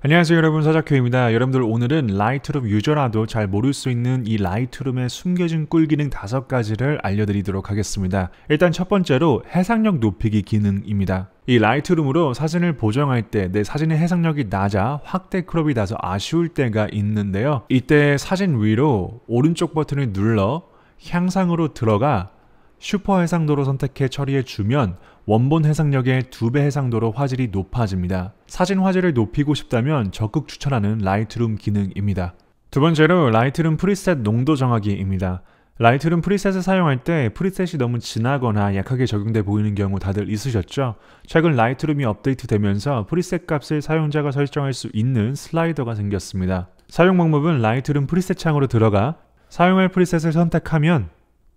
안녕하세요 여러분 사자큐입니다. 여러분들 오늘은 라이트룸 유저라도 잘 모를 수 있는 이 라이트룸의 숨겨진 꿀 기능 5가지를 알려드리도록 하겠습니다. 일단 첫 번째로 해상력 높이기 기능입니다. 이 라이트룸으로 사진을 보정할 때내 네, 사진의 해상력이 낮아 확대 크롭이 나서 아쉬울 때가 있는데요. 이때 사진 위로 오른쪽 버튼을 눌러 향상으로 들어가 슈퍼 해상도로 선택해 처리해 주면 원본 해상력의 2배 해상도로 화질이 높아집니다. 사진 화질을 높이고 싶다면 적극 추천하는 라이트룸 기능입니다. 두 번째로 라이트룸 프리셋 농도 정하기입니다. 라이트룸 프리셋을 사용할 때 프리셋이 너무 진하거나 약하게 적용돼 보이는 경우 다들 있으셨죠? 최근 라이트룸이 업데이트되면서 프리셋 값을 사용자가 설정할 수 있는 슬라이더가 생겼습니다. 사용 방법은 라이트룸 프리셋 창으로 들어가 사용할 프리셋을 선택하면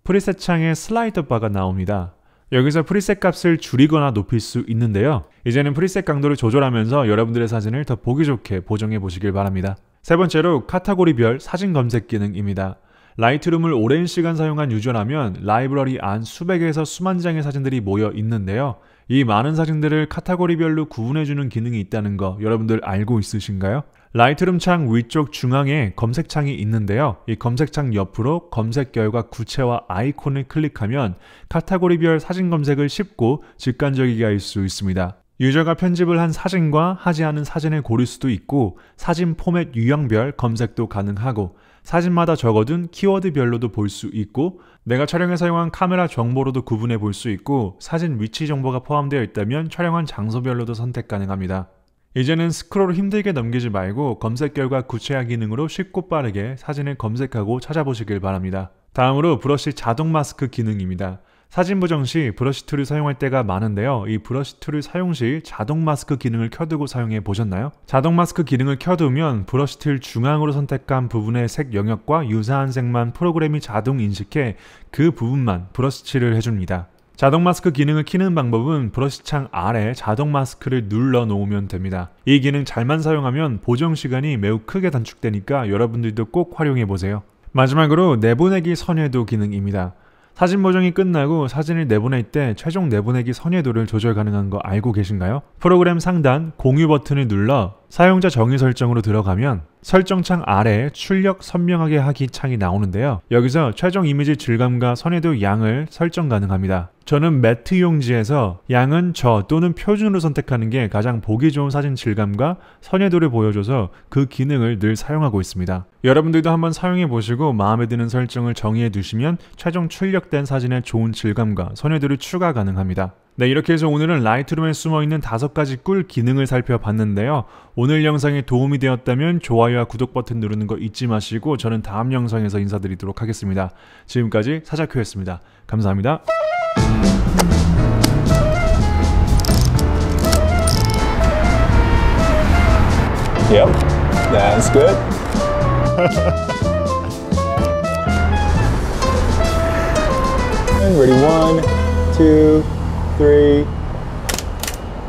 프리셋 창에 슬라이더 바가 나옵니다. 여기서 프리셋 값을 줄이거나 높일 수 있는데요. 이제는 프리셋 강도를 조절하면서 여러분들의 사진을 더 보기 좋게 보정해 보시길 바랍니다. 세 번째로 카테고리별 사진 검색 기능입니다. 라이트룸을 오랜 시간 사용한 유저라면 라이브러리 안 수백에서 수만 장의 사진들이 모여 있는데요. 이 많은 사진들을 카테고리별로 구분해주는 기능이 있다는 거 여러분들 알고 있으신가요? 라이트룸 창 위쪽 중앙에 검색창이 있는데요. 이 검색창 옆으로 검색 결과 구체화 아이콘을 클릭하면 카테고리별 사진 검색을 쉽고 직관적이게 할 수 있습니다. 유저가 편집을 한 사진과 하지 않은 사진을 고를 수도 있고 사진 포맷 유형별 검색도 가능하고 사진마다 적어둔 키워드별로도 볼 수 있고 내가 촬영에 사용한 카메라 정보로도 구분해 볼 수 있고 사진 위치 정보가 포함되어 있다면 촬영한 장소별로도 선택 가능합니다. 이제는 스크롤을 힘들게 넘기지 말고 검색 결과 구체화 기능으로 쉽고 빠르게 사진을 검색하고 찾아보시길 바랍니다. 다음으로 브러쉬 자동 마스크 기능입니다. 사진 보정 시 브러쉬 툴을 사용할 때가 많은데요. 이 브러쉬 툴을 사용 시 자동 마스크 기능을 켜두고 사용해 보셨나요? 자동 마스크 기능을 켜두면 브러쉬 툴 중앙으로 선택한 부분의 색 영역과 유사한 색만 프로그램이 자동 인식해 그 부분만 브러쉬 칠을 해줍니다. 자동 마스크 기능을 키는 방법은 브러쉬 창 아래 자동 마스크를 눌러 놓으면 됩니다. 이 기능 잘만 사용하면 보정 시간이 매우 크게 단축되니까 여러분들도 꼭 활용해 보세요. 마지막으로 내보내기 선회도 기능입니다. 사진 보정이 끝나고 사진을 내보낼 때 최종 내보내기 선예도를 조절 가능한 거 알고 계신가요? 프로그램 상단 공유 버튼을 눌러 사용자 정의 설정으로 들어가면 설정창 아래에 출력 선명하게 하기 창이 나오는데요. 여기서 최종 이미지 질감과 선예도 양을 설정 가능합니다. 저는 매트 용지에서 양은 저 또는 표준으로 선택하는 게 가장 보기 좋은 사진 질감과 선예도를 보여줘서 그 기능을 늘 사용하고 있습니다. 여러분들도 한번 사용해 보시고 마음에 드는 설정을 정의해 두시면 최종 출력된 사진의 좋은 질감과 선예도를 추가 가능합니다. 네, 이렇게 해서 오늘은 라이트룸에 숨어있는 다섯 가지 꿀 기능을 살펴봤는데요. 오늘 영상이 도움이 되었다면 좋아요와 구독 버튼 누르는 거 잊지 마시고 저는 다음 영상에서 인사드리도록 하겠습니다. 지금까지 사자큐였습니다. 감사합니다. Yep, that's good. and ready, one, two, three,